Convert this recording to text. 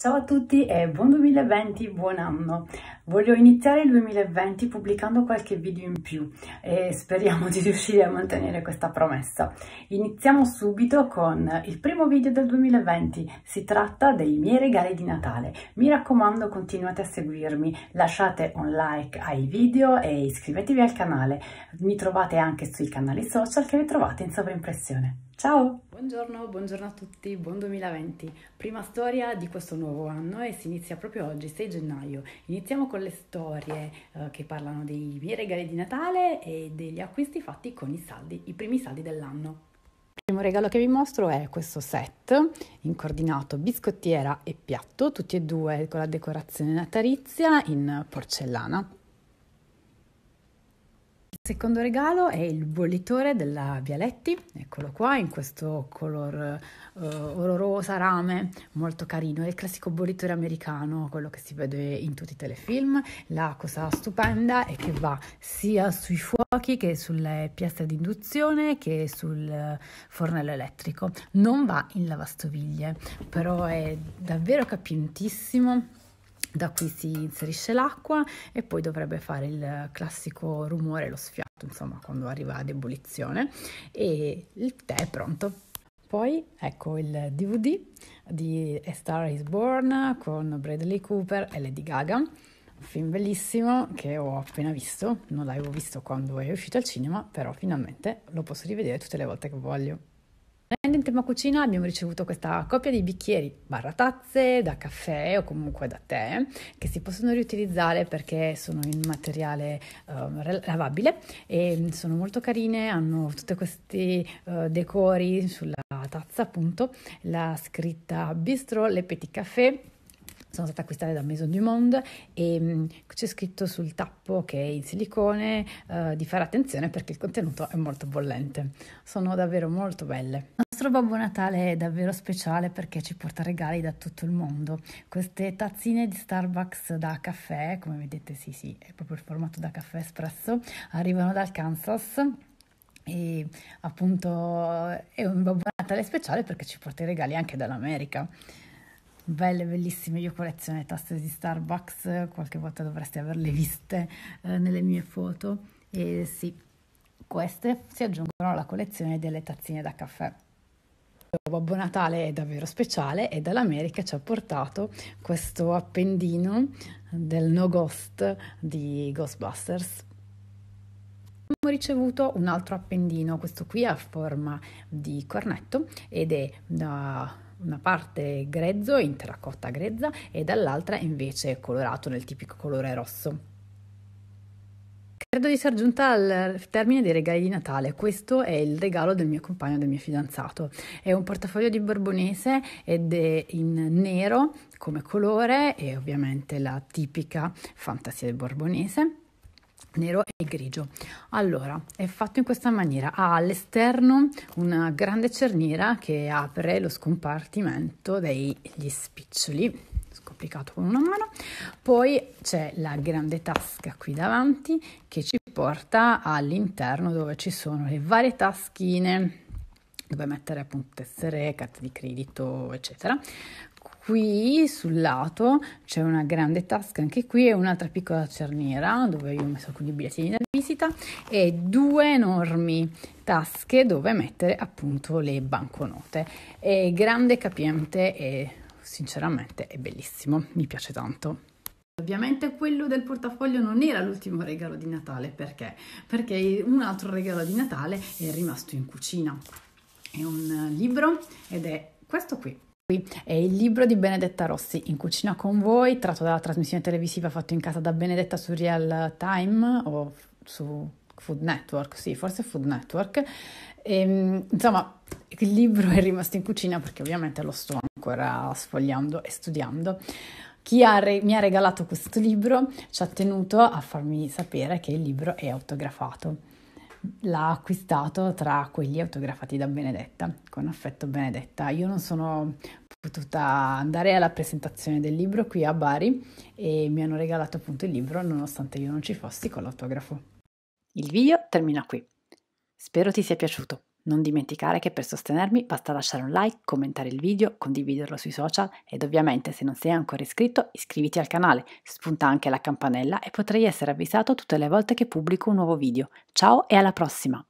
Ciao a tutti e buon 2020, buon anno! Voglio iniziare il 2020 pubblicando qualche video in più e speriamo di riuscire a mantenere questa promessa. Iniziamo subito con il primo video del 2020, si tratta dei miei regali di Natale. Mi raccomando continuate a seguirmi, lasciate un like ai video e iscrivetevi al canale. Mi trovate anche sui canali social che vi trovate in sovraimpressione. Ciao! Buongiorno, buongiorno a tutti, buon 2020. Prima storia di questo nuovo anno e si inizia proprio oggi, 6 gennaio. Iniziamo con con le storie eh, che parlano dei miei regali di Natale e degli acquisti fatti con i saldi, i primi saldi dell'anno. Il primo regalo che vi mostro è questo set in coordinato biscottiera e piatto, tutti e due con la decorazione natalizia in porcellana. Il secondo regalo è il bollitore della Vialetti, eccolo qua in questo color uh, tipo sarame, molto carino, è il classico bollitore americano, quello che si vede in tutti i telefilm. La cosa stupenda è che va sia sui fuochi che sulle piastre di induzione che sul eh, fornello elettrico. Non va in lavastoviglie, però è davvero capientissimo da qui si inserisce l'acqua e poi dovrebbe fare il classico rumore, lo sfiato, insomma, quando arriva ad ebollizione e il tè è pronto. Poi ecco il DVD di A Star is Born con Bradley Cooper e Lady Gaga, un film bellissimo che ho appena visto, non l'avevo visto quando è uscito al cinema, però finalmente lo posso rivedere tutte le volte che voglio. In tema cucina abbiamo ricevuto questa coppia di bicchieri barra tazze da caffè o comunque da tè che si possono riutilizzare perché sono in materiale eh, lavabile e sono molto carine, hanno tutti questi eh, decori sulla tazza appunto la scritta Bistro Le Petit Café sono stata acquistata da Maison du Monde e mh, c'è scritto sul tappo che è in silicone eh, di fare attenzione perché il contenuto è molto bollente. Sono davvero molto belle. Il nostro Babbo Natale è davvero speciale perché ci porta regali da tutto il mondo. Queste tazzine di Starbucks da caffè, come vedete sì sì, è proprio il formato da caffè espresso, arrivano dal Kansas e appunto è un Babbo Natale speciale perché ci porta i regali anche dall'America. Belle, bellissime, io colleziono le tasse di Starbucks, qualche volta dovreste averle viste eh, nelle mie foto e sì, queste si aggiungono alla collezione delle tazzine da caffè. Babbo Natale è davvero speciale e dall'America ci ha portato questo appendino del No Ghost di Ghostbusters abbiamo ricevuto un altro appendino, questo qui a forma di cornetto ed è da una parte grezzo in terracotta grezza e dall'altra invece colorato nel tipico colore rosso. Credo di essere giunta al termine dei regali di Natale. Questo è il regalo del mio compagno, del mio fidanzato. È un portafoglio di Borbonese ed è in nero come colore e ovviamente la tipica fantasia del Borbonese nero e grigio. Allora, è fatto in questa maniera. Ha all'esterno una grande cerniera che apre lo scompartimento degli spiccioli, scomplicato con una mano. Poi c'è la grande tasca qui davanti che ci porta all'interno dove ci sono le varie taschine dove mettere appunto tessere, carte di credito, eccetera qui sul lato c'è una grande tasca anche qui e un'altra piccola cerniera dove io ho messo alcuni bigliettini da visita e due enormi tasche dove mettere appunto le banconote. È grande, capiente e sinceramente è bellissimo, mi piace tanto. Ovviamente quello del portafoglio non era l'ultimo regalo di Natale, perché? Perché un altro regalo di Natale è rimasto in cucina. È un libro ed è questo qui, Qui è il libro di Benedetta Rossi in cucina con voi, tratto dalla trasmissione televisiva fatto in casa da Benedetta su Real Time o su Food Network, sì, forse Food Network. E, ehm, insomma, il libro è rimasto in cucina perché ovviamente lo sto ancora sfogliando e studiando. Chi ha re- mi ha regalato questo libro ci ha tenuto a farmi sapere che il libro è autografato l'ha acquistato tra quelli autografati da Benedetta, con affetto Benedetta. Io non sono potuta andare alla presentazione del libro qui a Bari e mi hanno regalato appunto il libro nonostante io non ci fossi con l'autografo. Il video termina qui. Spero ti sia piaciuto. Non dimenticare che per sostenermi basta lasciare un like, commentare il video, condividerlo sui social ed ovviamente se non sei ancora iscritto iscriviti al canale, spunta anche la campanella e potrai essere avvisato tutte le volte che pubblico un nuovo video. Ciao e alla prossima!